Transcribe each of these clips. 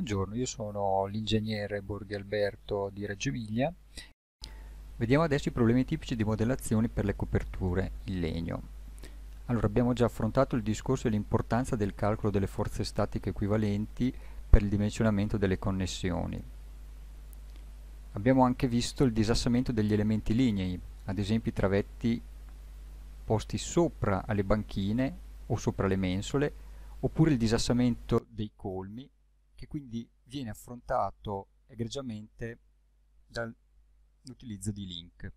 Buongiorno, io sono l'ingegnere Borghi Alberto di Reggio Emilia. Vediamo adesso i problemi tipici di modellazione per le coperture in legno. Allora, abbiamo già affrontato il discorso dell'importanza del calcolo delle forze statiche equivalenti per il dimensionamento delle connessioni. Abbiamo anche visto il disassamento degli elementi lignei, ad esempio i travetti posti sopra alle banchine o sopra le mensole, oppure il disassamento dei colmi che quindi viene affrontato egregiamente dall'utilizzo di link.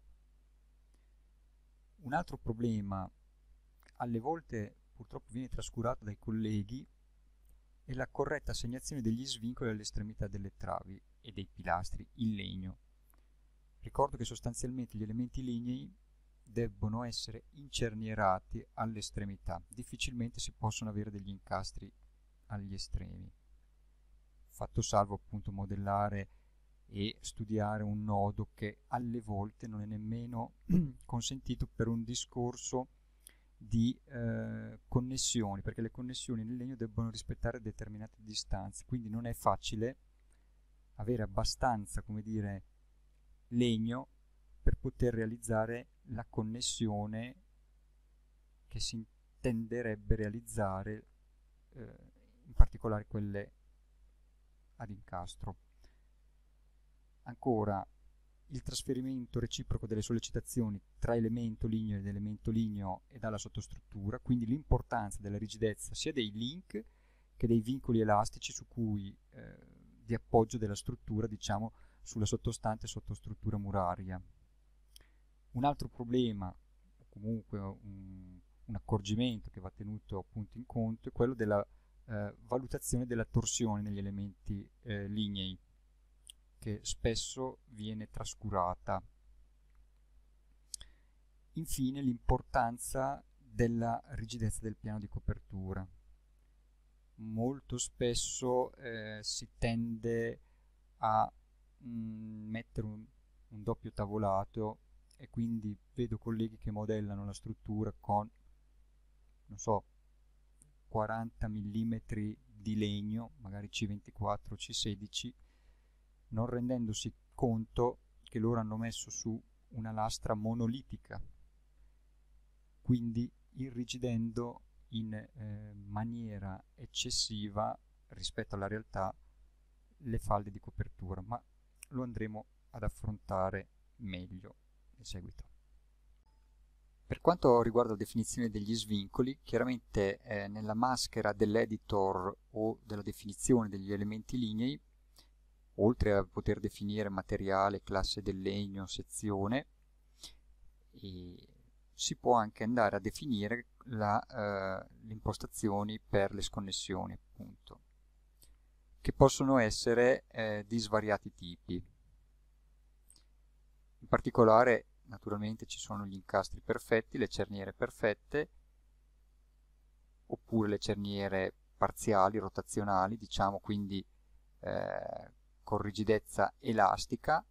Un altro problema, alle volte purtroppo viene trascurato dai colleghi, è la corretta assegnazione degli svincoli alle estremità delle travi e dei pilastri in legno. Ricordo che sostanzialmente gli elementi lignei debbono essere incernierati alle estremità, difficilmente si possono avere degli incastri agli estremi fatto salvo appunto modellare e studiare un nodo che alle volte non è nemmeno consentito per un discorso di eh, connessioni, perché le connessioni nel legno debbono rispettare determinate distanze, quindi non è facile avere abbastanza, come dire, legno per poter realizzare la connessione che si intenderebbe realizzare, eh, in particolare quelle ad incastro. Ancora, il trasferimento reciproco delle sollecitazioni tra elemento ligneo ed elemento ligneo e dalla sottostruttura, quindi l'importanza della rigidezza sia dei link che dei vincoli elastici su cui eh, di appoggio della struttura, diciamo, sulla sottostante sottostruttura muraria. Un altro problema, o comunque un, un accorgimento che va tenuto appunto in conto, è quello della eh, valutazione della torsione negli elementi eh, lignei, che spesso viene trascurata. Infine l'importanza della rigidezza del piano di copertura. Molto spesso eh, si tende a mh, mm, mettere un, un doppio tavolato e quindi vedo colleghi che modellano la struttura con, non so, 40 mm di legno, magari C24 C16, non rendendosi conto che loro hanno messo su una lastra monolitica, quindi irrigidendo in eh, maniera eccessiva rispetto alla realtà le falde di copertura, ma lo andremo ad affrontare meglio in seguito. Per quanto riguarda la definizione degli svincoli, chiaramente eh, nella maschera dell'editor o della definizione degli elementi lignei, oltre a poter definire materiale, classe del legno, sezione, si può anche andare a definire la, eh, le impostazioni per le sconnessioni, appunto, che possono essere eh, di svariati tipi. In particolare naturalmente ci sono gli incastri perfetti, le cerniere perfette, oppure le cerniere parziali, rotazionali, diciamo quindi eh, con rigidezza elastica,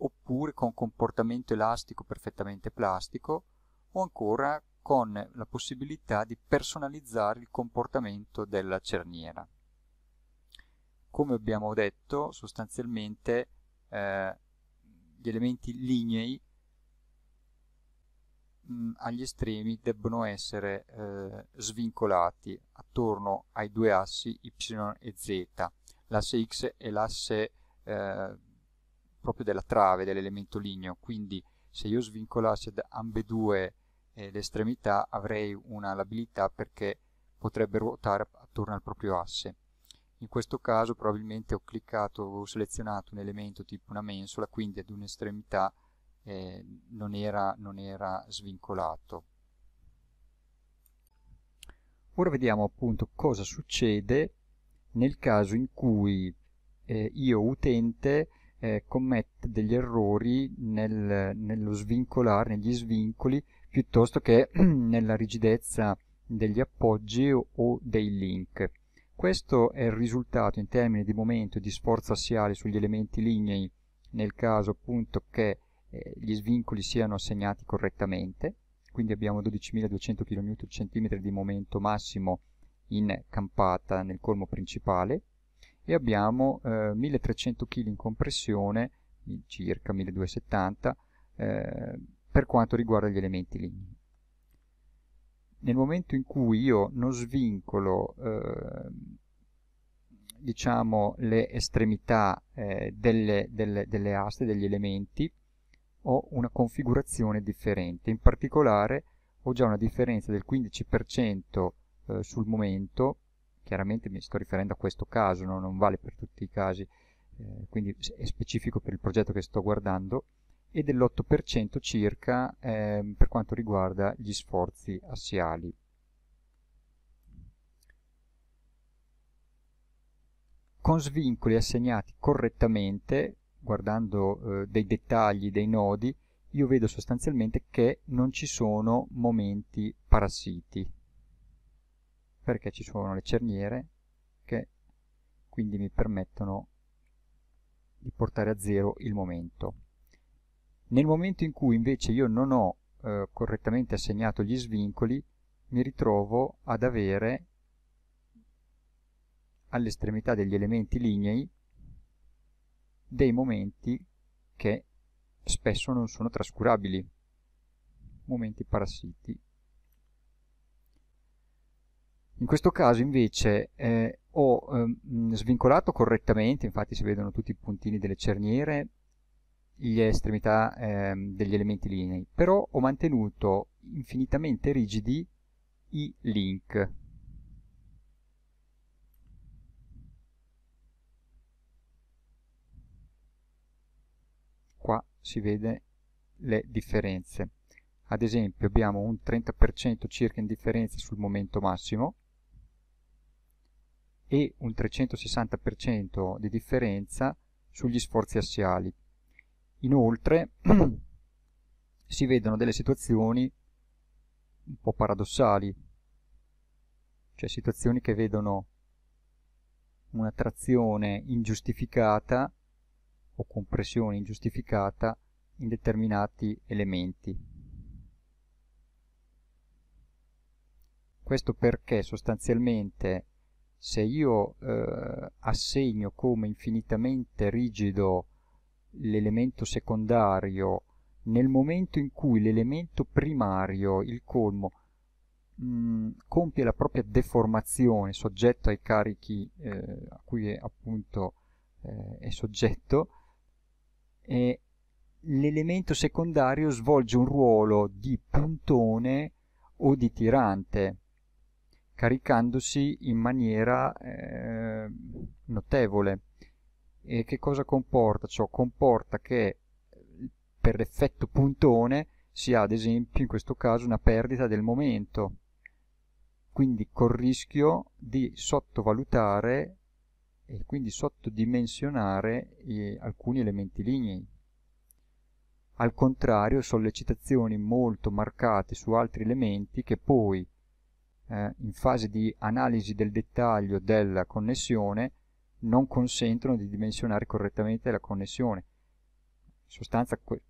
oppure con comportamento elastico perfettamente plastico, o ancora con la possibilità di personalizzare il comportamento della cerniera. Come abbiamo detto, sostanzialmente eh, gli elementi lignei mh, agli estremi debbono essere eh, svincolati attorno ai due assi y e z. L'asse x è l'asse eh, proprio della trave, dell'elemento ligneo, quindi se io svincolassi ad ambedue eh, le estremità avrei una labilità perché potrebbe ruotare attorno al proprio asse. In questo caso probabilmente ho cliccato, ho selezionato un elemento tipo una mensola, quindi ad un'estremità eh, non, era, non era svincolato. Ora vediamo appunto cosa succede nel caso in cui eh, io utente eh, commette degli errori nel, nello svincolare, negli svincoli, piuttosto che nella rigidezza degli appoggi o, o, dei link. Questo è il risultato in termini di momento e di sforzo assiale sugli elementi lignei nel caso appunto che eh, gli svincoli siano assegnati correttamente, quindi abbiamo 12.200 kN di momento massimo in campata nel colmo principale e abbiamo eh, 1.300 kg in compressione, circa 1.270, eh, per quanto riguarda gli elementi lignei. Nel momento in cui io non svincolo ehm, diciamo, le estremità eh, delle, delle, delle aste, degli elementi, ho una configurazione differente, in particolare ho già una differenza del 15% eh, sul momento, chiaramente mi sto riferendo a questo caso, no? non vale per tutti i casi, eh, quindi è specifico per il progetto che sto guardando, e dell'8% circa eh, per quanto riguarda gli sforzi assiali. Con svincoli assegnati correttamente guardando eh, dei dettagli, dei nodi, io vedo sostanzialmente che non ci sono momenti parassiti, perché ci sono le cerniere che quindi mi permettono di portare a zero il momento. Nel momento in cui invece io non ho eh, correttamente assegnato gli svincoli, mi ritrovo ad avere all'estremità degli elementi lignei dei momenti che spesso non sono trascurabili, momenti parassiti. In questo caso invece eh, ho eh, svincolato correttamente, infatti si vedono tutti i puntini delle cerniere, le estremità eh, degli elementi linei, però ho mantenuto infinitamente rigidi i link, si vede le differenze. Ad esempio abbiamo un 30% circa in differenza sul momento massimo e un 360% di differenza sugli sforzi assiali. Inoltre si vedono delle situazioni un po' paradossali, cioè situazioni che vedono una trazione ingiustificata o compressione ingiustificata in determinati elementi. Questo perché sostanzialmente se io eh, assegno come infinitamente rigido l'elemento secondario nel momento in cui l'elemento primario, il colmo, mh, mm, compie la propria deformazione soggetto ai carichi eh, a cui è, appunto eh, è soggetto, e l'elemento secondario svolge un ruolo di puntone o di tirante, caricandosi in maniera eh, notevole. E che cosa comporta ciò? Comporta che per l'effetto puntone si ha ad esempio in questo caso una perdita del momento, quindi col rischio di sottovalutare e quindi sottodimensionare eh, alcuni elementi lignei. Al contrario, sollecitazioni molto marcate su altri elementi che poi, eh, in fase di analisi del dettaglio della connessione, non consentono di dimensionare correttamente la connessione. In sostanza que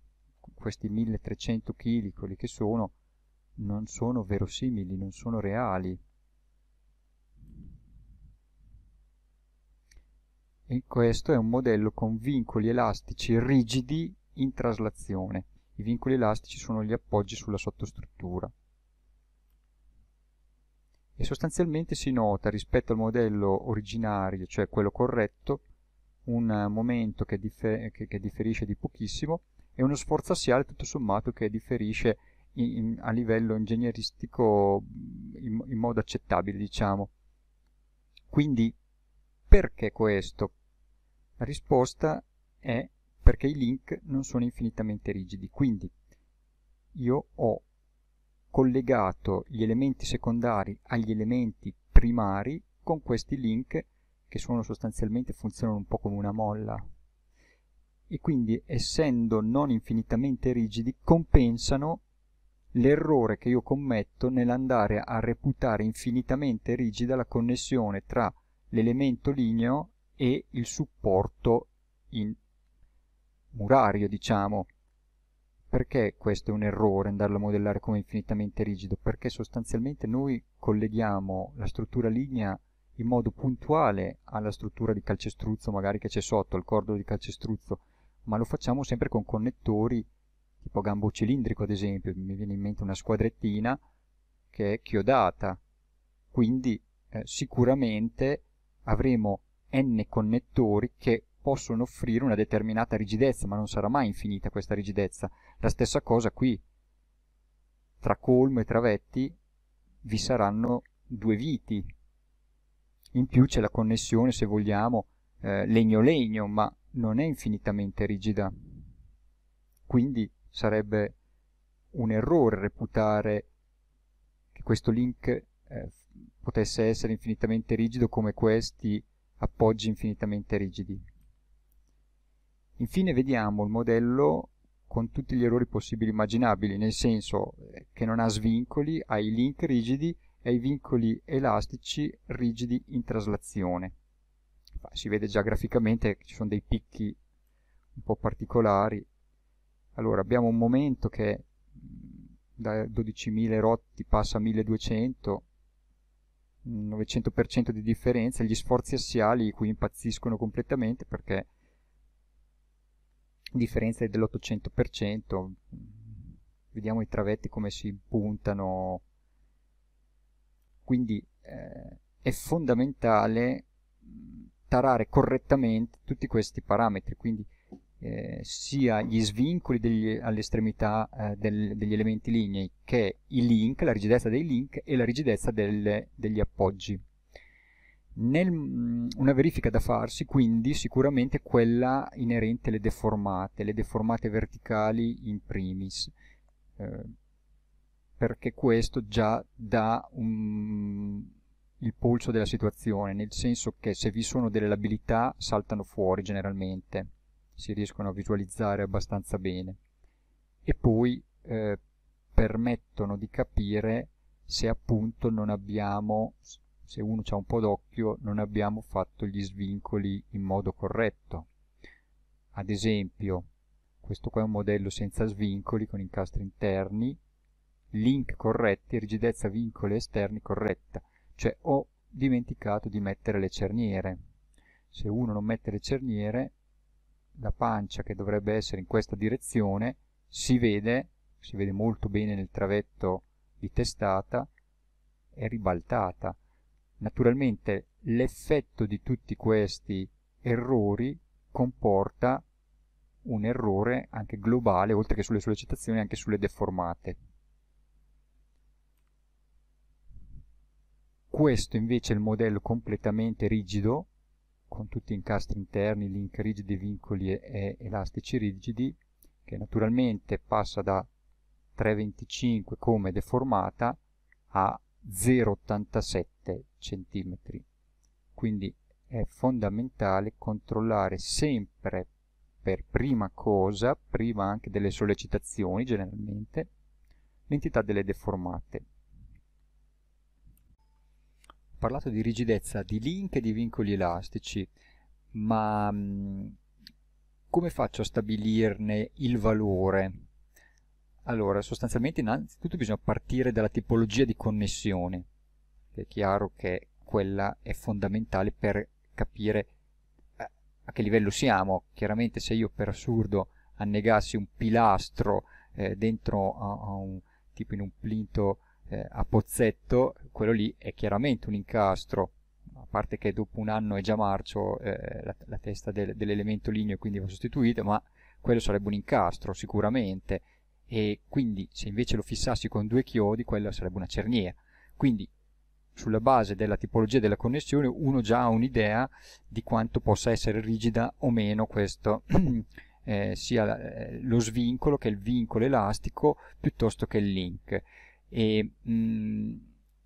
questi 1300 kg, quelli che sono, non sono verosimili, non sono reali, e questo è un modello con vincoli elastici rigidi in traslazione. I vincoli elastici sono gli appoggi sulla sottostruttura. E sostanzialmente si nota rispetto al modello originario, cioè quello corretto, un momento che, differ che, che differisce di pochissimo e uno sforzo assiale tutto sommato che differisce in, in, a livello ingegneristico mm, in, in modo accettabile, diciamo. Quindi perché questo? La risposta è perché i link non sono infinitamente rigidi, quindi io ho collegato gli elementi secondari agli elementi primari con questi link che sono sostanzialmente funzionano un po' come una molla e quindi essendo non infinitamente rigidi compensano l'errore che io commetto nell'andare a reputare infinitamente rigida la connessione tra l'elemento ligneo e il supporto in murario, diciamo. Perché questo è un errore andarlo a modellare come infinitamente rigido? Perché sostanzialmente noi colleghiamo la struttura lignea in modo puntuale alla struttura di calcestruzzo magari che c'è sotto, al cordolo di calcestruzzo, ma lo facciamo sempre con connettori tipo gambo cilindrico ad esempio, mi viene in mente una squadrettina che è chiodata, quindi eh, sicuramente avremo n connettori che possono offrire una determinata rigidezza, ma non sarà mai infinita questa rigidezza. La stessa cosa qui, tra colmo e travetti vi saranno due viti, in più c'è la connessione, se vogliamo, eh, legno-legno, eh, ma non è infinitamente rigida. Quindi sarebbe un errore reputare che questo link eh, potesse essere infinitamente rigido come questi appoggi infinitamente rigidi infine vediamo il modello con tutti gli errori possibili e immaginabili nel senso eh, che non ha svincoli ha i link rigidi e i vincoli elastici rigidi in traslazione si vede già graficamente che ci sono dei picchi un po' particolari allora abbiamo un momento che mm, da 12.000 rotti passa a 1200 900% di differenza, gli sforzi assiali qui impazziscono completamente perché la differenza è dell'800%, vediamo i travetti come si puntano, quindi eh, è fondamentale mm, tarare correttamente tutti questi parametri, quindi eh, sia gli svincoli degli, estremità eh, del, degli elementi lignei che i link, la rigidezza dei link e la rigidezza del, degli appoggi. Nel, mm, una verifica da farsi quindi sicuramente quella inerente alle deformate, le deformate verticali in primis, eh, perché questo già dà un, il polso della situazione, nel senso che se vi sono delle labilità saltano fuori generalmente si riescono a visualizzare abbastanza bene e poi eh, permettono di capire se appunto non abbiamo, se uno ha un po' d'occhio, non abbiamo fatto gli svincoli in modo corretto. Ad esempio, questo qua è un modello senza svincoli con incastri interni, link corretti, rigidezza vincoli esterni corretta, cioè ho dimenticato di mettere le cerniere. Se uno non mette le cerniere da pancia che dovrebbe essere in questa direzione si vede, si vede molto bene nel travetto di testata, è ribaltata. Naturalmente l'effetto di tutti questi errori comporta un errore anche globale, oltre che sulle sollecitazioni, anche sulle deformate. Questo invece è il modello completamente rigido, con tutti gli incastri interni, link rigidi, vincoli e, e elastici rigidi, che naturalmente passa da 3,25 come deformata a 0,87 cm. Quindi è fondamentale controllare sempre per prima cosa, prima anche delle sollecitazioni generalmente, l'entità delle deformate parlato di rigidezza di link e di vincoli elastici, ma mm, come faccio a stabilirne il valore? Allora, sostanzialmente innanzitutto bisogna partire dalla tipologia di connessione, è chiaro che quella è fondamentale per capire eh, a che livello siamo. Chiaramente se io per assurdo annegassi un pilastro eh, dentro a, a un, tipo in un plinto eh, a pozzetto, quello lì è chiaramente un incastro, a parte che dopo un anno è già marcio eh, la, la, testa del, dell'elemento ligneo e quindi va sostituita, ma quello sarebbe un incastro sicuramente e quindi se invece lo fissassi con due chiodi quella sarebbe una cerniera. Quindi sulla base della tipologia della connessione uno già ha un'idea di quanto possa essere rigida o meno questo eh, sia eh, lo svincolo che il vincolo elastico piuttosto che il link. E, mh, mm,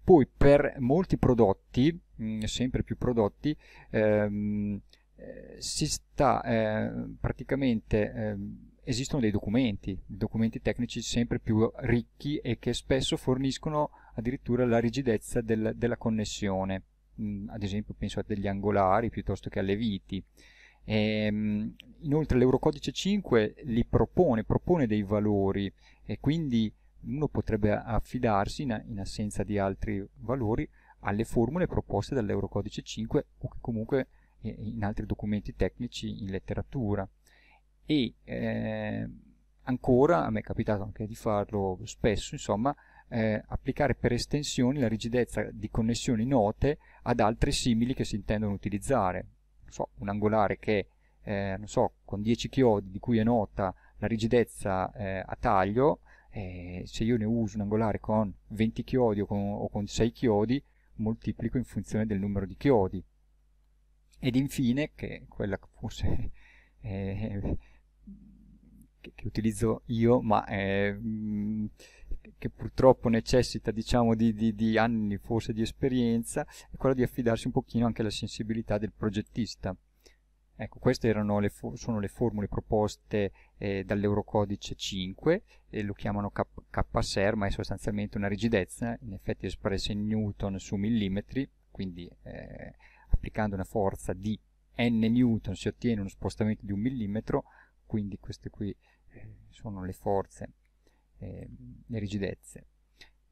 poi per molti prodotti, mm, sempre più prodotti, ehm, eh, si sta eh, praticamente eh, esistono dei documenti, documenti tecnici sempre più ricchi e che spesso forniscono addirittura la rigidezza del, della connessione, mm, ad esempio penso a degli angolari piuttosto che alle viti. E, ehm, inoltre l'Eurocodice 5 li propone, propone dei valori e quindi uno potrebbe affidarsi, in assenza di altri valori, alle formule proposte dall'Eurocodice 5 o comunque eh, in altri documenti tecnici in letteratura. E eh, ancora, a me è capitato anche di farlo spesso, insomma, eh, applicare per estensione la rigidezza di connessioni note ad altre simili che si intendono utilizzare. So, un angolare che, eh, so, con 10 chiodi di cui è nota la rigidezza eh, a taglio, eh, se io ne uso un angolare con 20 chiodi o con, o con 6 chiodi, moltiplico in funzione del numero di chiodi. Ed infine, che è quella che forse eh, che, che, utilizzo io, ma eh, che purtroppo necessita diciamo, di, di, di, anni forse di esperienza, è quella di affidarsi un pochino anche alla sensibilità del progettista. Ecco, queste le sono le formule proposte eh, dall'Eurocodice 5, eh, lo chiamano K ser ma è sostanzialmente una rigidezza, in effetti espressa in newton su millimetri, quindi eh, applicando una forza di n newton si ottiene uno spostamento di un millimetro, quindi queste qui eh, sono le forze, ehm, le rigidezze.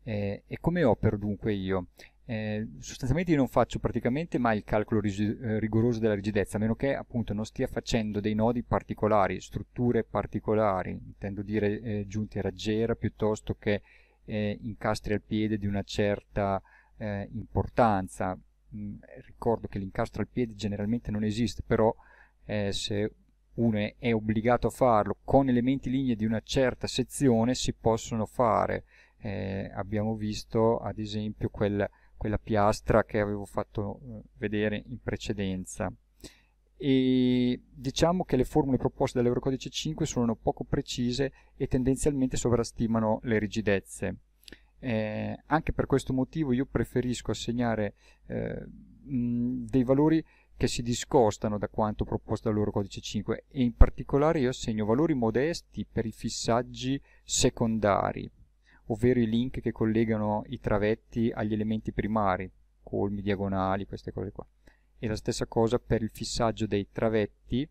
Eh, e come opero dunque io? Eh, sostanzialmente io non faccio praticamente mai il calcolo rig- eh, rigoroso della rigidezza, a meno che appunto non stia facendo dei nodi particolari, strutture particolari, intendo dire eh, giunti a raggiera piuttosto che eh, incastri al piede di una certa eh, importanza. Mm, ricordo che l'incastro al piede generalmente non esiste, però eh, se uno è obbligato a farlo con elementi linee di una certa sezione si possono fare. abbiamo visto ad esempio quel quella piastra che avevo fatto eh, vedere in precedenza e diciamo che le formule proposte dall'Eurocodice 5 sono poco precise e tendenzialmente sovrastimano le rigidezze. Eh, anche per questo motivo io preferisco assegnare eh, mh, dei valori che si discostano da quanto proposto dall'Eurocodice 5 e in particolare io assegno valori modesti per i fissaggi secondari, ovvero i link che collegano i travetti agli elementi primari, colmi, diagonali, queste cose qua. E la stessa cosa per il fissaggio dei travetti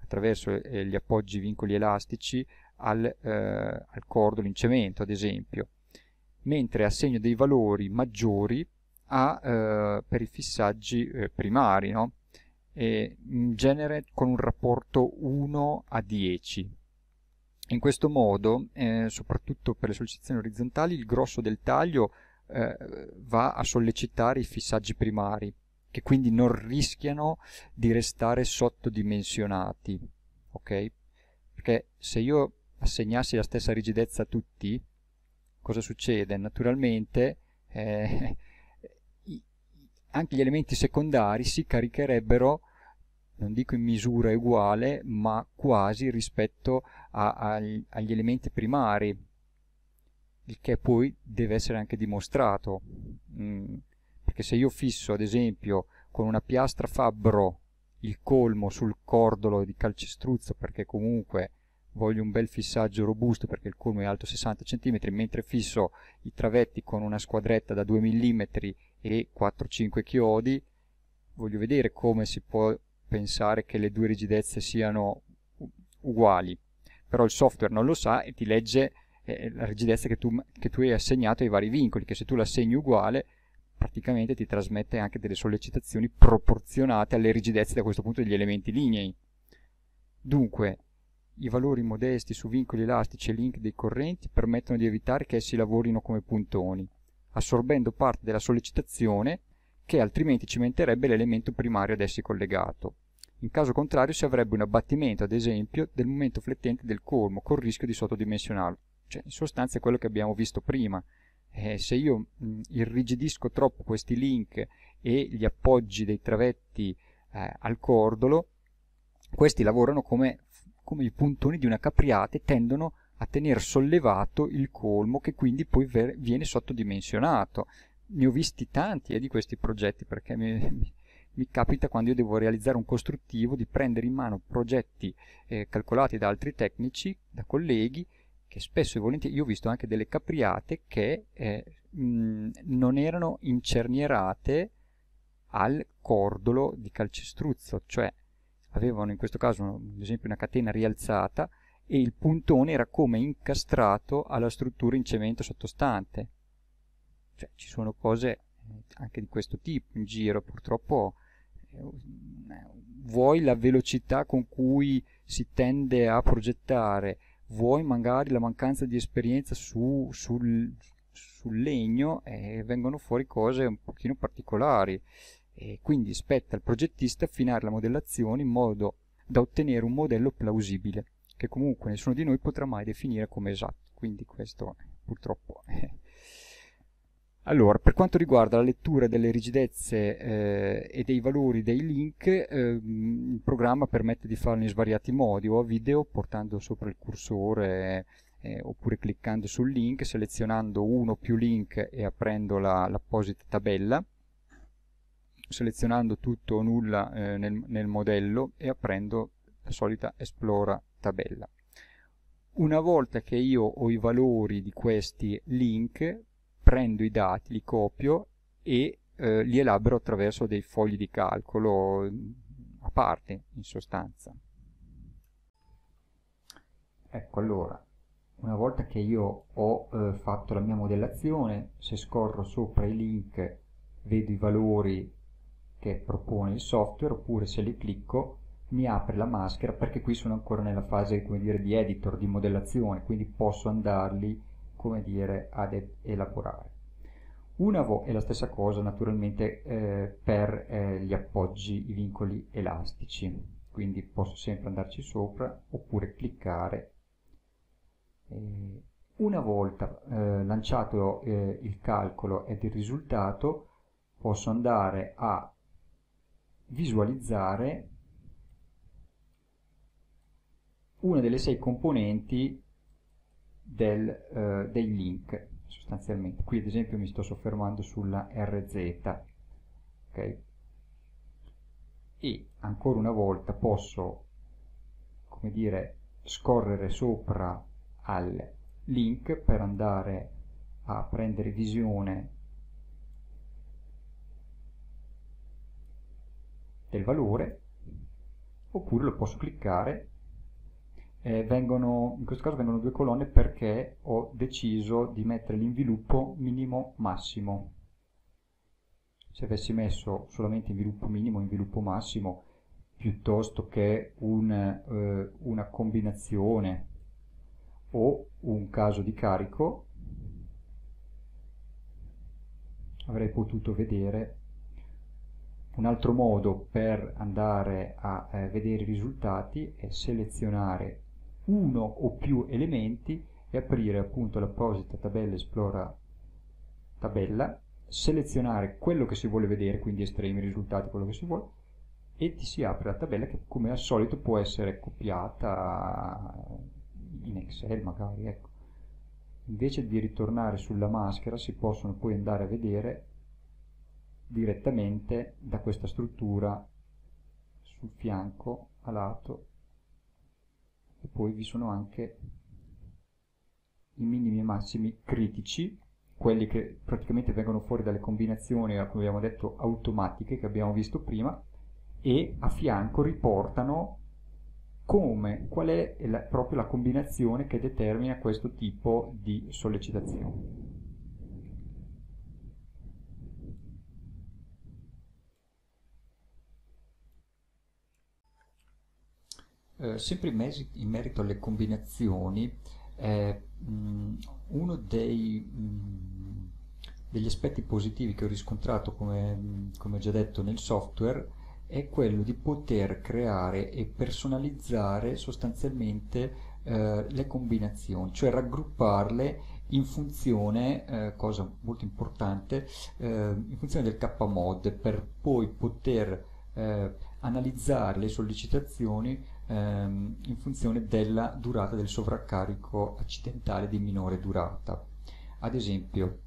attraverso eh, gli appoggi vincoli elastici al, eh, al cordolo in cemento, ad esempio. Mentre assegno dei valori maggiori a, eh, per i fissaggi eh, primari, no? in genere con un rapporto 1 a 10 in questo modo, eh, soprattutto per le sollecitazioni orizzontali, il grosso del taglio eh, va a sollecitare i fissaggi primari, che quindi non rischiano di restare sottodimensionati, ok? Perché se io assegnassi la stessa rigidezza a tutti, cosa succede? Naturalmente eh, anche gli elementi secondari si caricherebbero non dico in misura uguale, ma quasi rispetto a, a, agli elementi primari, il che poi deve essere anche dimostrato. Mm, perché se io fisso, ad esempio, con una piastra fabbro il colmo sul cordolo di calcestruzzo, perché comunque voglio un bel fissaggio robusto perché il colmo è alto 60 cm, mentre fisso i travetti con una squadretta da 2 mm e 4-5 chiodi, voglio vedere come si può pensare che le due rigidezze siano uguali, però il software non lo sa e ti legge eh, la rigidezza che tu, che tu hai assegnato ai vari vincoli, che se tu l'assegni uguale praticamente ti trasmette anche delle sollecitazioni proporzionate alle rigidezze da questo punto degli elementi lignei. Dunque, i valori modesti su vincoli elastici e link dei correnti permettono di evitare che essi lavorino come puntoni, assorbendo parte della sollecitazione che altrimenti cimenterebbe l'elemento primario ad essi collegato. In caso contrario si avrebbe un abbattimento, ad esempio, del momento flettente del colmo, col rischio di sottodimensionarlo. Cioè, in sostanza è quello che abbiamo visto prima. Eh, se io mh, irrigidisco troppo questi link e gli appoggi dei travetti eh, al cordolo, questi lavorano come, come i puntoni di una capriata e tendono a tenere sollevato il colmo che quindi poi viene sottodimensionato ne ho visti tanti eh, di questi progetti perché mi, mi, capita quando io devo realizzare un costruttivo di prendere in mano progetti eh, calcolati da altri tecnici, da colleghi, che spesso e volentieri io ho visto anche delle capriate che eh, mh, non erano incernierate al cordolo di calcestruzzo, cioè avevano in questo caso ad esempio una catena rialzata e il puntone era come incastrato alla struttura in cemento sottostante cioè, ci sono cose eh, anche di questo tipo in giro, purtroppo eh, mm, eh, vuoi la velocità con cui si tende a progettare, vuoi magari la mancanza di esperienza su, sul, sul, legno e vengono fuori cose un pochino particolari e quindi spetta al progettista affinare la modellazione in modo da ottenere un modello plausibile che comunque nessuno di noi potrà mai definire come esatto quindi questo purtroppo è Allora, per quanto riguarda la lettura delle rigidezze eh, e dei valori dei link, eh, il programma permette di farlo in svariati modi, o a video, portando sopra il cursore, eh, oppure cliccando sul link, selezionando uno o più link e aprendo l'apposita la, tabella, selezionando tutto o nulla eh, nel, nel modello e aprendo la solita esplora tabella. Una volta che io ho i valori di questi link, prendo i dati, li copio e eh, li elaboro attraverso dei fogli di calcolo mm, a parte, in sostanza. Ecco, allora, una volta che io ho eh, fatto la mia modellazione, se scorro sopra i link vedo i valori che propone il software, oppure se li clicco mi apre la maschera perché qui sono ancora nella fase dire, di editor, di modellazione, quindi posso andarli come dire, ad elaborare. Una VO è la stessa cosa naturalmente eh, per eh, gli appoggi, i vincoli elastici, quindi posso sempre andarci sopra oppure cliccare. Eh, una volta eh, lanciato eh, il calcolo ed il risultato posso andare a visualizzare una delle sei componenti del, eh, dei link sostanzialmente. Qui ad esempio mi sto soffermando sulla RZ, okay? E ancora una volta posso, come dire, scorrere sopra al link per andare a prendere visione del valore oppure lo posso cliccare eh, vengono, in questo caso vengono due colonne perché ho deciso di mettere l'inviluppo minimo massimo. Se avessi messo solamente inviluppo minimo e inviluppo massimo, piuttosto che un, eh, una combinazione o un caso di carico, avrei potuto vedere un altro modo per andare a eh, vedere i risultati è selezionare uno o più elementi e aprire appunto l'apposita tabella esplora tabella, selezionare quello che si vuole vedere, quindi estremi, risultati, quello che si vuole, e ti si apre la tabella che come al solito può essere copiata in Excel magari, ecco. Invece di ritornare sulla maschera si possono poi andare a vedere direttamente da questa struttura sul fianco a lato e poi vi sono anche i minimi e massimi critici, quelli che praticamente vengono fuori dalle combinazioni, come abbiamo detto, automatiche che abbiamo visto prima, e a fianco riportano come, qual è la, proprio la combinazione che determina questo tipo di sollecitazione. Eh, sempre in, mesi, in, merito alle combinazioni, eh, uno dei, mh, mm, degli aspetti positivi che ho riscontrato, come, mm, come ho già detto, nel software è quello di poter creare e personalizzare sostanzialmente eh, le combinazioni, cioè raggrupparle in funzione, eh, cosa molto importante, eh, in funzione del K-mod per poi poter eh, analizzare le sollecitazioni ehm, in funzione della durata del sovraccarico accidentale di minore durata. Ad esempio,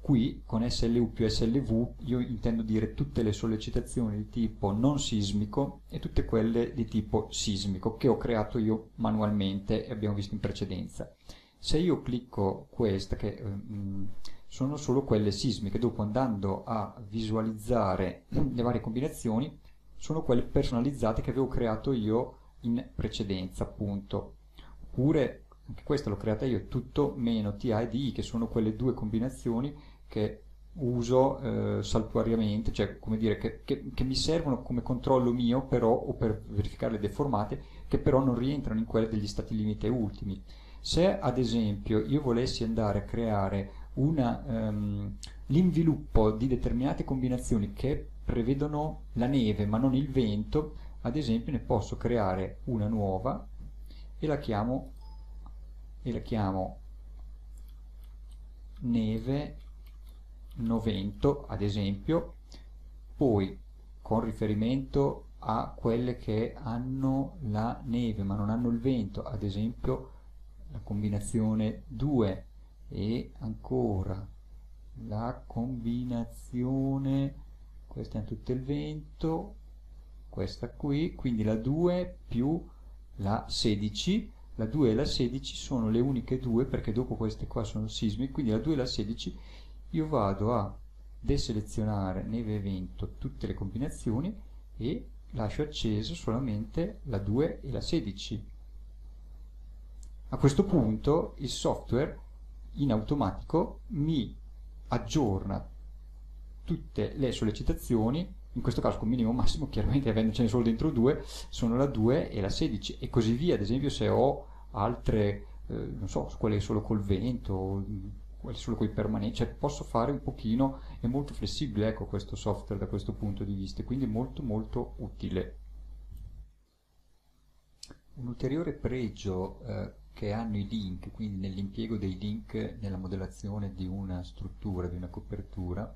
qui con SLU più SLV io intendo dire tutte le sollecitazioni di tipo non sismico e tutte quelle di tipo sismico che ho creato io manualmente e abbiamo visto in precedenza. Se io clicco questa, che ehm, sono solo quelle sismiche, dopo andando a visualizzare le varie combinazioni, sono quelle personalizzate che avevo creato io in precedenza, appunto. Oppure, anche questa l'ho creata io, tutto meno ti e di, che sono quelle due combinazioni che uso eh, saltuariamente, cioè come dire che, che, che, mi servono come controllo mio però o per verificare le deformate che però non rientrano in quelle degli stati limite ultimi. Se ad esempio io volessi andare a creare una, um, l'inviluppo di determinate combinazioni che prevedono la neve ma non il vento, ad esempio ne posso creare una nuova e la chiamo, e la chiamo neve novento ad esempio, poi con riferimento a quelle che hanno la neve ma non hanno il vento, ad esempio la combinazione 2 e ancora la combinazione questa è in tutto il vento, questa qui, quindi la 2 più la 16, la 2 e la 16 sono le uniche due perché dopo queste qua sono sismi, quindi la 2 e la 16 io vado a deselezionare neve vento tutte le combinazioni e lascio acceso solamente la 2 e la 16. A questo punto il software in automatico mi aggiorna tutte le sollecitazioni, in questo caso con minimo massimo, chiaramente avendocene solo dentro due, sono la 2 e la 16 e così via. Ad esempio se ho altre, eh, non so, quelle solo col vento, quelle solo con i permanenti, cioè posso fare un pochino, è molto flessibile ecco, questo software da questo punto di vista, quindi molto molto utile. Un ulteriore pregio eh, che hanno i link, quindi nell'impiego dei link nella modellazione di una struttura, di una copertura,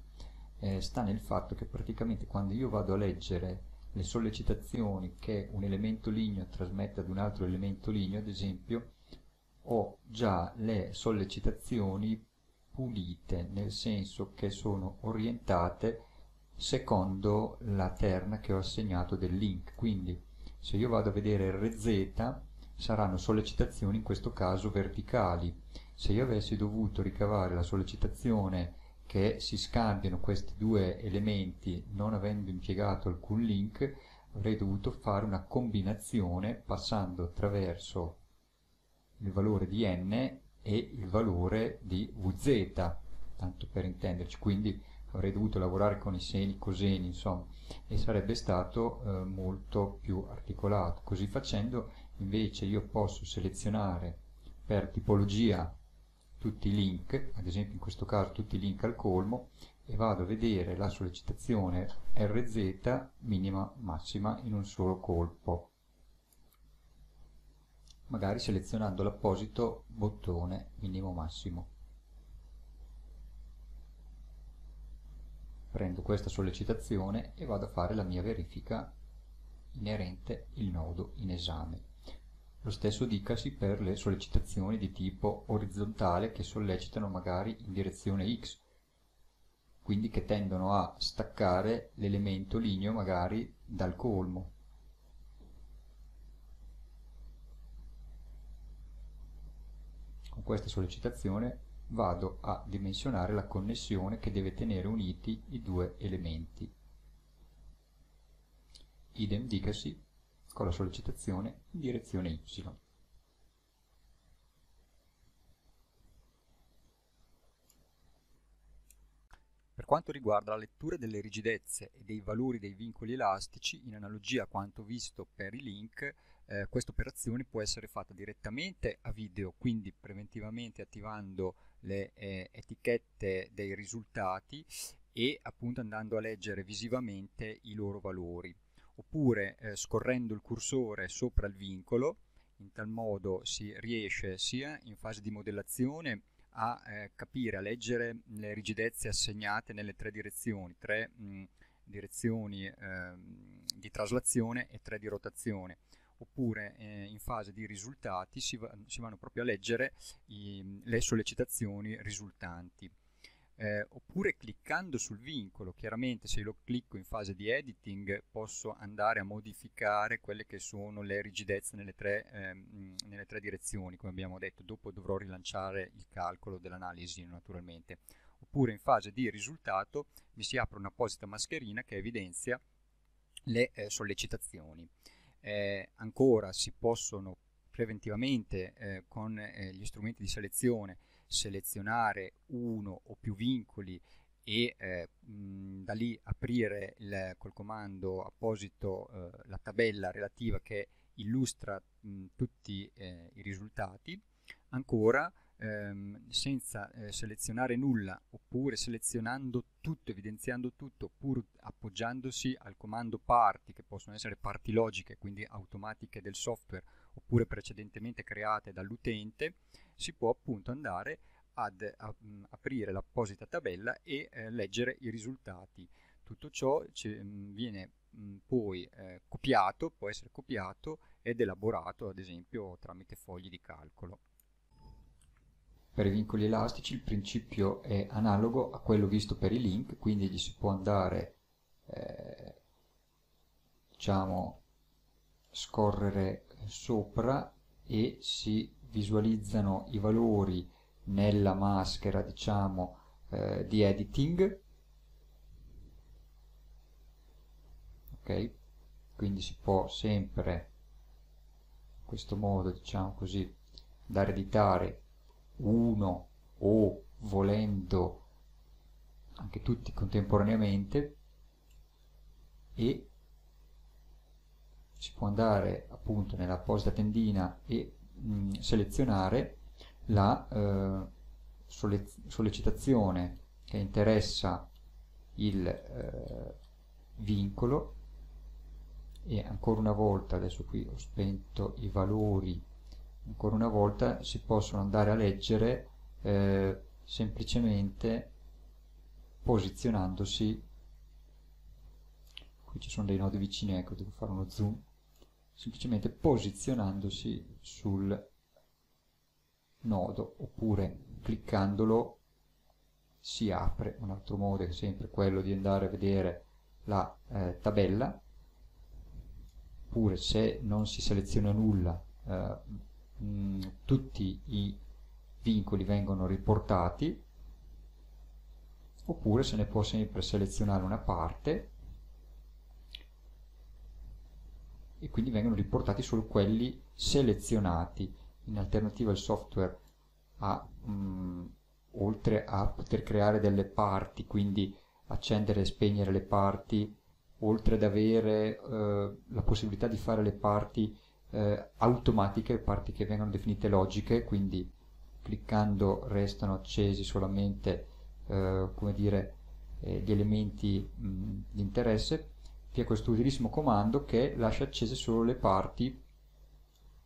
eh, sta nel fatto che praticamente quando io vado a leggere le sollecitazioni che un elemento ligneo trasmette ad un altro elemento ligneo, ad esempio, ho già le sollecitazioni pulite, nel senso che sono orientate secondo la terna che ho assegnato del link. Quindi se io vado a vedere RZ saranno sollecitazioni in questo caso verticali. Se io avessi dovuto ricavare la sollecitazione che si scambiano questi due elementi non avendo impiegato alcun link avrei dovuto fare una combinazione passando attraverso il valore di n e il valore di vz tanto per intenderci quindi avrei dovuto lavorare con i seni, i coseni insomma e sarebbe stato eh, molto più articolato così facendo invece io posso selezionare per tipologia tutti i link, ad esempio in questo caso tutti i link al colmo, e vado a vedere la sollecitazione RZ minima massima in un solo colpo, magari selezionando l'apposito bottone minimo massimo. Prendo questa sollecitazione e vado a fare la mia verifica inerente il nodo in esame. Lo stesso dicasi per le sollecitazioni di tipo orizzontale che sollecitano magari in direzione x, quindi che tendono a staccare l'elemento ligneo magari dal colmo. Con questa sollecitazione vado a dimensionare la connessione che deve tenere uniti i due elementi. Idem dicasi con la sollecitazione in direzione Y. Per quanto riguarda la lettura delle rigidezze e dei valori dei vincoli elastici, in analogia a quanto visto per i link, eh, questa operazione può essere fatta direttamente a video, quindi preventivamente attivando le eh, etichette dei risultati e appunto andando a leggere visivamente i loro valori oppure eh, scorrendo il cursore sopra il vincolo, in tal modo si riesce sia in fase di modellazione a eh, capire, a leggere le rigidezze assegnate nelle tre direzioni, tre mh, mm, direzioni eh, di traslazione e tre di rotazione, oppure eh, in fase di risultati si, va, si, vanno proprio a leggere i, le sollecitazioni risultanti eh, oppure cliccando sul vincolo, chiaramente se lo clicco in fase di editing posso andare a modificare quelle che sono le rigidezze nelle tre, ehm, nelle tre direzioni, come abbiamo detto, dopo dovrò rilanciare il calcolo dell'analisi naturalmente, oppure in fase di risultato mi si apre un'apposita mascherina che evidenzia le eh, sollecitazioni. Eh, ancora si possono preventivamente eh, con eh, gli strumenti di selezione selezionare uno o più vincoli e eh, mh, da lì aprire il, col comando apposito eh, la tabella relativa che illustra mh, tutti eh, i risultati. Ancora, ehm, senza eh, selezionare nulla, oppure selezionando tutto, evidenziando tutto, oppure appoggiandosi al comando parti, che possono essere parti logiche, quindi automatiche del software, oppure precedentemente create dall'utente, si può appunto andare ad mm, aprire l'apposita tabella e eh, leggere i risultati. Tutto ciò mm, viene mm, poi eh, copiato, può essere copiato ed elaborato ad esempio tramite fogli di calcolo. Per i vincoli elastici il principio è analogo a quello visto per i link, quindi gli si può andare, eh, diciamo, scorrere sopra e si visualizzano i valori nella maschera diciamo eh, di editing ok quindi si può sempre in questo modo diciamo così dare editare uno o volendo anche tutti contemporaneamente e si può andare appunto nell'apposita tendina e mh, mm, selezionare la eh, solle sollecitazione che interessa il eh, vincolo e ancora una volta, adesso qui ho spento i valori, ancora una volta si possono andare a leggere eh, semplicemente posizionandosi qui ci sono dei nodi vicini, ecco, devo fare uno zoom, semplicemente posizionandosi sul nodo, oppure cliccandolo si apre un altro modo, è sempre quello di andare a vedere la eh, tabella, oppure se non si seleziona nulla, eh, mh, mm, tutti i vincoli vengono riportati, oppure se ne può sempre selezionare una parte e quindi vengono riportati solo quelli selezionati in alternativa il software ha, mh, mm, oltre a poter creare delle parti quindi accendere e spegnere le parti oltre ad avere eh, la possibilità di fare le parti eh, automatiche parti che vengono definite logiche quindi cliccando restano accesi solamente eh, come dire eh, gli elementi mh, mm, di interesse che è questo utilissimo comando che lascia accese solo le parti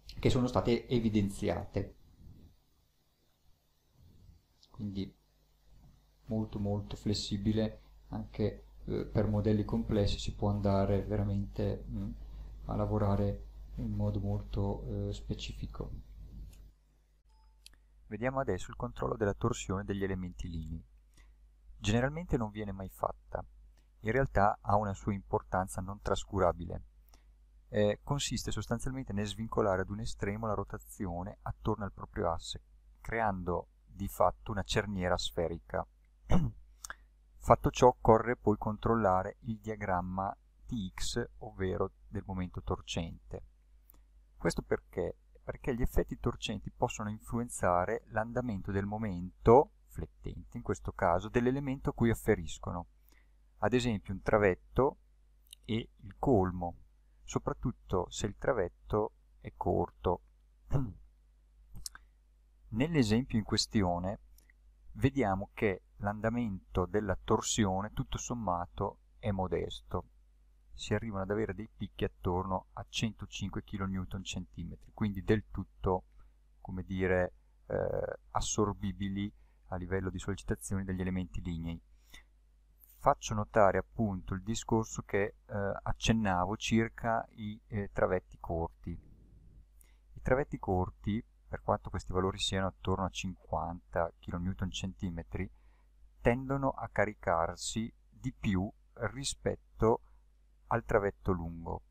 che sono state evidenziate. Quindi molto molto flessibile anche eh, per modelli complessi si può andare veramente mh, mm, a lavorare in modo molto eh, specifico. Vediamo adesso il controllo della torsione degli elementi linei. Generalmente non viene mai fatta, in realtà ha una sua importanza non trascurabile. Eh, consiste sostanzialmente nel svincolare ad un estremo la rotazione attorno al proprio asse, creando di fatto una cerniera sferica. Fatto ciò occorre poi controllare il diagramma TX, ovvero del momento torcente. Questo perché? Perché gli effetti torcenti possono influenzare l'andamento del momento, flettente in questo caso, dell'elemento a cui afferiscono ad esempio un travetto e il colmo, soprattutto se il travetto è corto. Nell'esempio in questione vediamo che l'andamento della torsione tutto sommato è modesto. Si arrivano ad avere dei picchi attorno a 105 kn quindi del tutto, come dire, eh, assorbibili a livello di sollecitazione degli elementi lignei faccio notare appunto il discorso che eh, accennavo circa i eh, travetti corti. I travetti corti, per quanto questi valori siano attorno a 50 kn tendono a caricarsi di più rispetto al travetto lungo.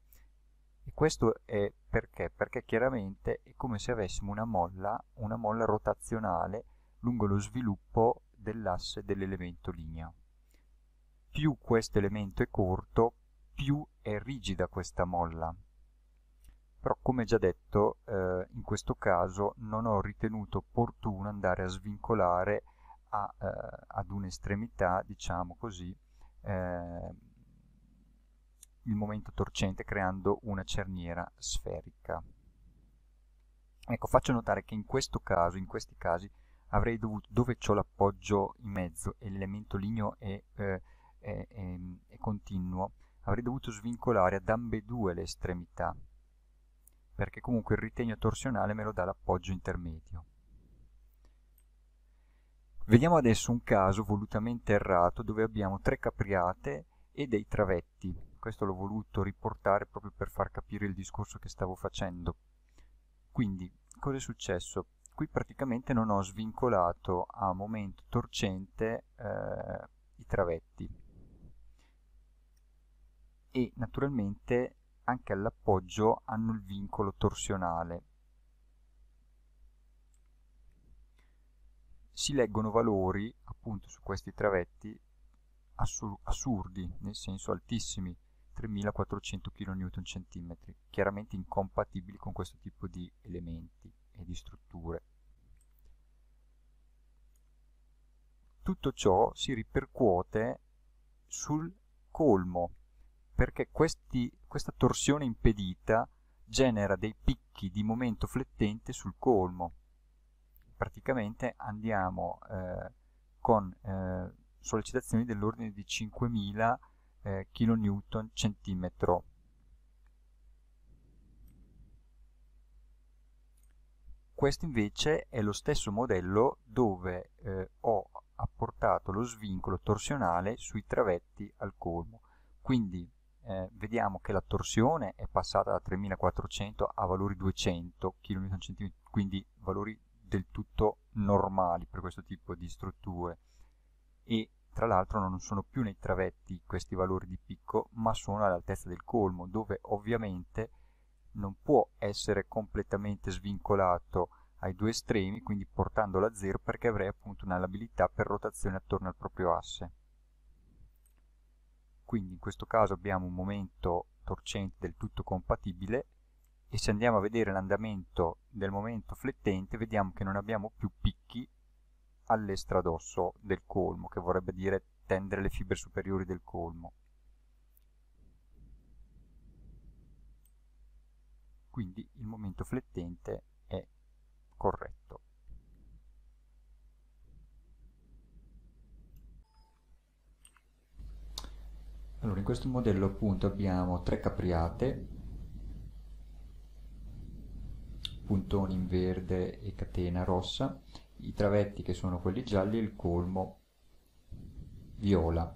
E questo è perché? Perché chiaramente è come se avessimo una molla, una molla rotazionale lungo lo sviluppo dell'asse dell'elemento linea più questo elemento è corto, più è rigida questa molla. Però come già detto, eh, in questo caso non ho ritenuto opportuno andare a svincolare a, eh, ad un'estremità, diciamo così, eh, il momento torcente creando una cerniera sferica. Ecco, faccio notare che in questo caso, in questi casi, avrei dovuto, dove ho l'appoggio in mezzo e l'elemento ligneo è eh, e, e, e continuo, avrei dovuto svincolare ad ambedue le estremità, perché comunque il ritegno torsionale me lo dà l'appoggio intermedio. Vediamo adesso un caso volutamente errato dove abbiamo tre capriate e dei travetti. Questo l'ho voluto riportare proprio per far capire il discorso che stavo facendo. Quindi, cosa è successo? Qui praticamente non ho svincolato a momento torcente eh, i travetti e naturalmente anche all'appoggio hanno il vincolo torsionale. Si leggono valori appunto su questi travetti assur assurdi, nel senso altissimi, 3400 kN/cm, chiaramente incompatibili con questo tipo di elementi e di strutture. Tutto ciò si ripercuote sul colmo perché questi, questa torsione impedita genera dei picchi di momento flettente sul colmo. Praticamente andiamo eh, con eh, sollecitazioni dell'ordine di 5000 eh, kN centimetro. Questo invece è lo stesso modello dove eh, ho apportato lo svincolo torsionale sui travetti al colmo. Quindi eh, vediamo che la torsione è passata da 3400 a valori 200 kN/cm, quindi valori del tutto normali per questo tipo di strutture e tra l'altro non sono più nei travetti questi valori di picco ma sono all'altezza del colmo dove ovviamente non può essere completamente svincolato ai due estremi quindi portandolo a zero perché avrei appunto una labilità per rotazione attorno al proprio asse quindi in questo caso abbiamo un momento torcente del tutto compatibile e se andiamo a vedere l'andamento del momento flettente vediamo che non abbiamo più picchi all'estradosso del colmo che vorrebbe dire tendere le fibre superiori del colmo quindi il momento flettente questo modello appunto abbiamo tre capriate, puntoni in verde e catena rossa, i travetti che sono quelli gialli e il colmo viola.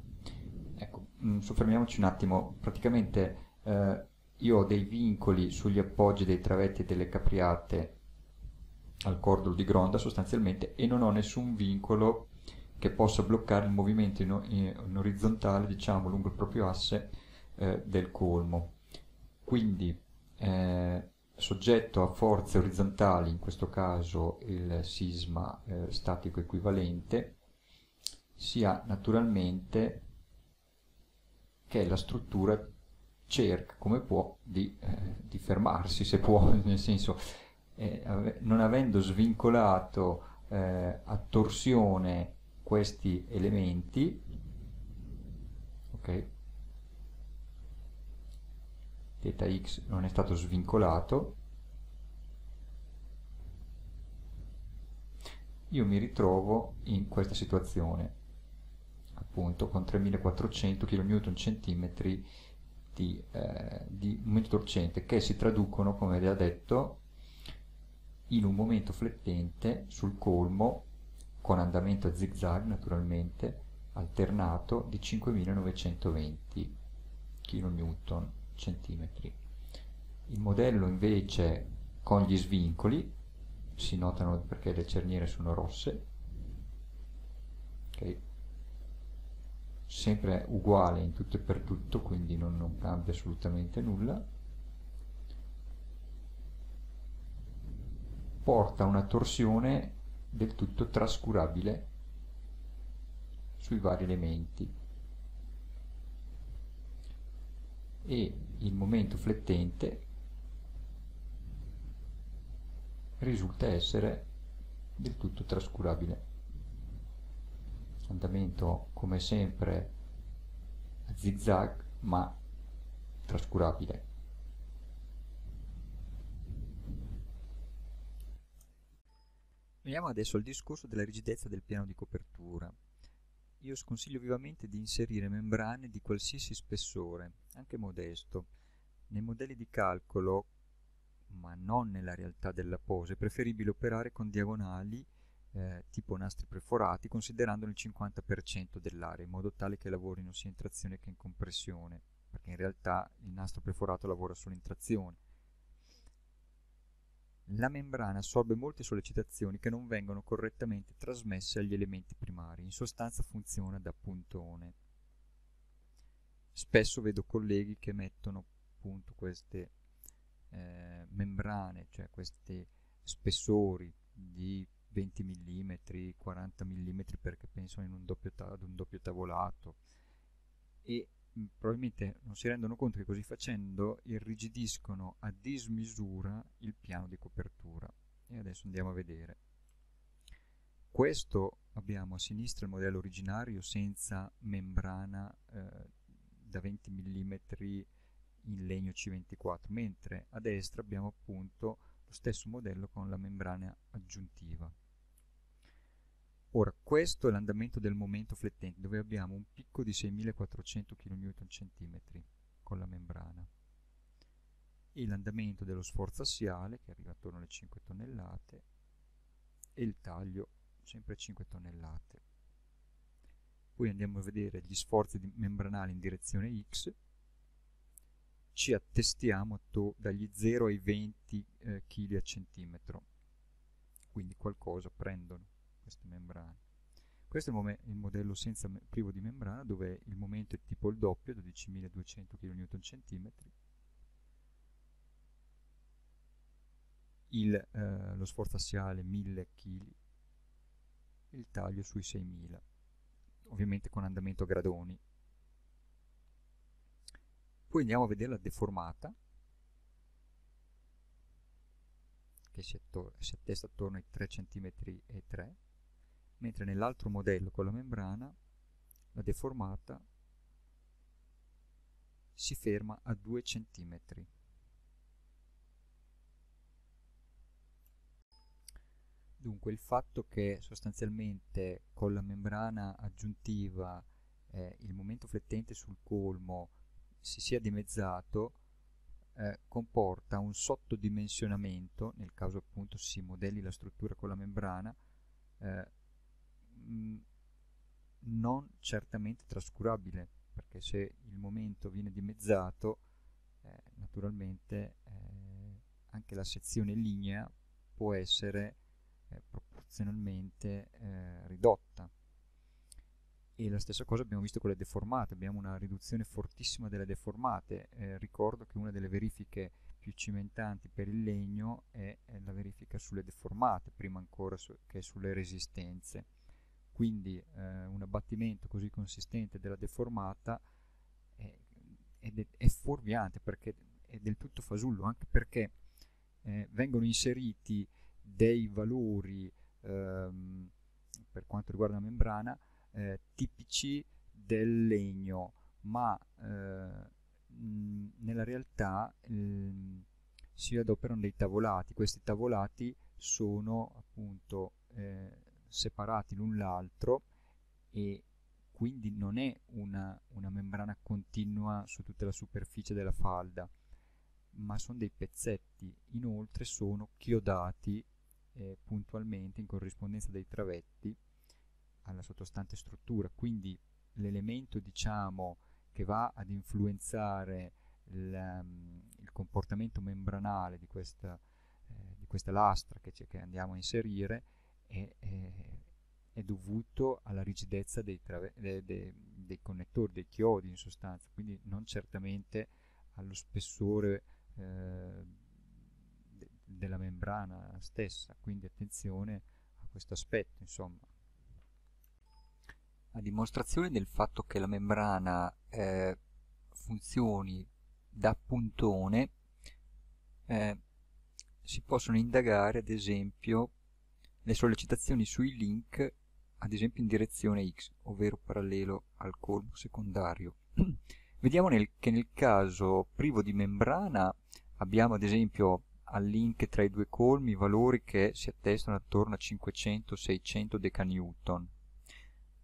Ecco, mm, soffermiamoci un attimo, praticamente eh, io ho dei vincoli sugli appoggi dei travetti e delle capriate al cordolo di gronda sostanzialmente e non ho nessun vincolo che possa bloccare il movimento in, in orizzontale, diciamo, lungo il proprio asse eh, del colmo. Quindi eh, soggetto a forze orizzontali, in questo caso il sisma eh, statico equivalente, sia naturalmente che la struttura cerca come può di, eh, di fermarsi, se può, nel senso eh, non avendo svincolato eh, a torsione questi elementi ok theta x non è stato svincolato io mi ritrovo in questa situazione appunto con 3400 kN centimetri di, eh, di momento torcente che si traducono come vi ho detto in un momento flettente sul colmo con andamento a zigzag naturalmente, alternato di 5.920 kN centimetri. Il modello invece con gli svincoli, si notano perché le cerniere sono rosse, okay. sempre uguale in tutto e per tutto, quindi non, non cambia assolutamente nulla. Porta una torsione del tutto trascurabile sui vari elementi e il momento flettente risulta essere del tutto trascurabile. Andamento come sempre a zigzag ma trascurabile. Veniamo adesso al discorso della rigidezza del piano di copertura. Io sconsiglio vivamente di inserire membrane di qualsiasi spessore, anche modesto. Nei modelli di calcolo, ma non nella realtà della pose, è preferibile operare con diagonali eh, tipo nastri perforati, considerando il 50% dell'area, in modo tale che lavorino sia in trazione che in compressione, perché in realtà il nastro perforato lavora solo in trazione. La membrana assorbe molte sollecitazioni che non vengono correttamente trasmesse agli elementi primari, in sostanza funziona da puntone. Spesso vedo colleghi che mettono appunto queste eh, membrane, cioè questi spessori di 20 mm, 40 mm perché pensano un doppio, ad un doppio tavolato e probabilmente non si rendono conto che così facendo irrigidiscono a dismisura il piano di copertura. E adesso andiamo a vedere. Questo abbiamo a sinistra il modello originario senza membrana eh, da 20 mm in legno C24, mentre a destra abbiamo appunto lo stesso modello con la membrana aggiuntiva. Ora, questo è l'andamento del momento flettente, dove abbiamo un picco di 6400 kN con la membrana e l'andamento dello sforzo assiale, che arriva attorno alle 5 tonnellate, e il taglio, sempre 5 tonnellate. Poi andiamo a vedere gli sforzi membranali in direzione X, ci attestiamo dagli 0 ai 20 eh, a centimetro, quindi qualcosa prendono queste membrane. Questo è il, il modello senza, privo di membrana dove il momento è tipo il doppio, 12.200 kN/cm. Eh, lo sforzo assiale 1000 kg, il taglio sui 6000, ovviamente con andamento a gradoni. Poi andiamo a vederla deformata, che si, si attesta attorno ai 3 cm e 3 mentre nell'altro modello con la membrana, la deformata, si ferma a 2 cm. Dunque il fatto che sostanzialmente con la membrana aggiuntiva eh, il momento flettente sul colmo si sia dimezzato eh, comporta un sottodimensionamento, nel caso appunto si modelli la struttura con la membrana, eh, Mm, non certamente trascurabile, perché se il momento viene dimezzato, eh, naturalmente eh, anche la sezione linea può essere eh, proporzionalmente eh, ridotta. E la stessa cosa abbiamo visto con le deformate, abbiamo una riduzione fortissima delle deformate. Eh, ricordo che una delle verifiche più cimentanti per il legno è, è la verifica sulle deformate, prima ancora su, che sulle resistenze quindi eh, un abbattimento così consistente della deformata è, è, è, fuorviante perché è del tutto fasullo, anche perché eh, vengono inseriti dei valori ehm, per quanto riguarda la membrana eh, tipici del legno, ma eh, mh, nella realtà mh, ehm, si adoperano dei tavolati, questi tavolati sono appunto eh, separati l'un l'altro e quindi non è una, una membrana continua su tutta la superficie della falda, ma sono dei pezzetti, inoltre sono chiodati eh, puntualmente in corrispondenza dei travetti alla sottostante struttura, quindi l'elemento diciamo che va ad influenzare il, um, il comportamento membranale di questa, eh, di questa lastra che, che andiamo a inserire è, è, è dovuto alla rigidezza dei, dei, dei, dei, connettori, dei chiodi in sostanza, quindi non certamente allo spessore eh, de della membrana stessa, quindi attenzione a questo aspetto, insomma. A dimostrazione del fatto che la membrana eh, funzioni da puntone, eh, si possono indagare ad esempio le sollecitazioni sui link ad esempio in direzione x, ovvero parallelo al colmo secondario. Vediamo nel, che nel caso privo di membrana abbiamo ad esempio al link tra i due colmi valori che si attestano attorno a 500-600 decanewton,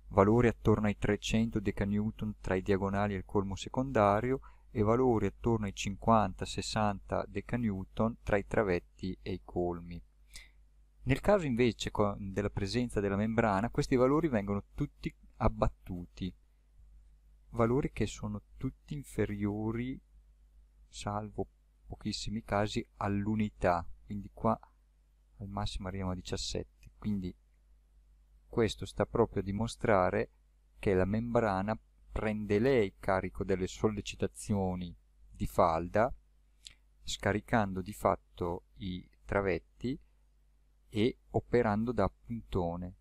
valori attorno ai 300 decanewton tra i diagonali e il colmo secondario e valori attorno ai 50-60 decanewton tra i travetti e i colmi. Nel caso invece della presenza della membrana, questi valori vengono tutti abbattuti, valori che sono tutti inferiori, salvo pochissimi casi, all'unità, quindi qua al massimo arriviamo a 17, quindi questo sta proprio a dimostrare che la membrana prende lei carico delle sollecitazioni di falda, scaricando di fatto i travetti, e operando da puntone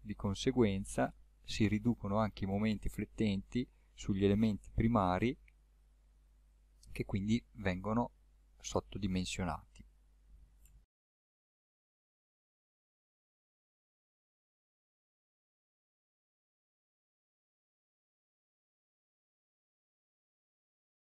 di conseguenza si riducono anche i momenti flettenti sugli elementi primari che quindi vengono sottodimensionati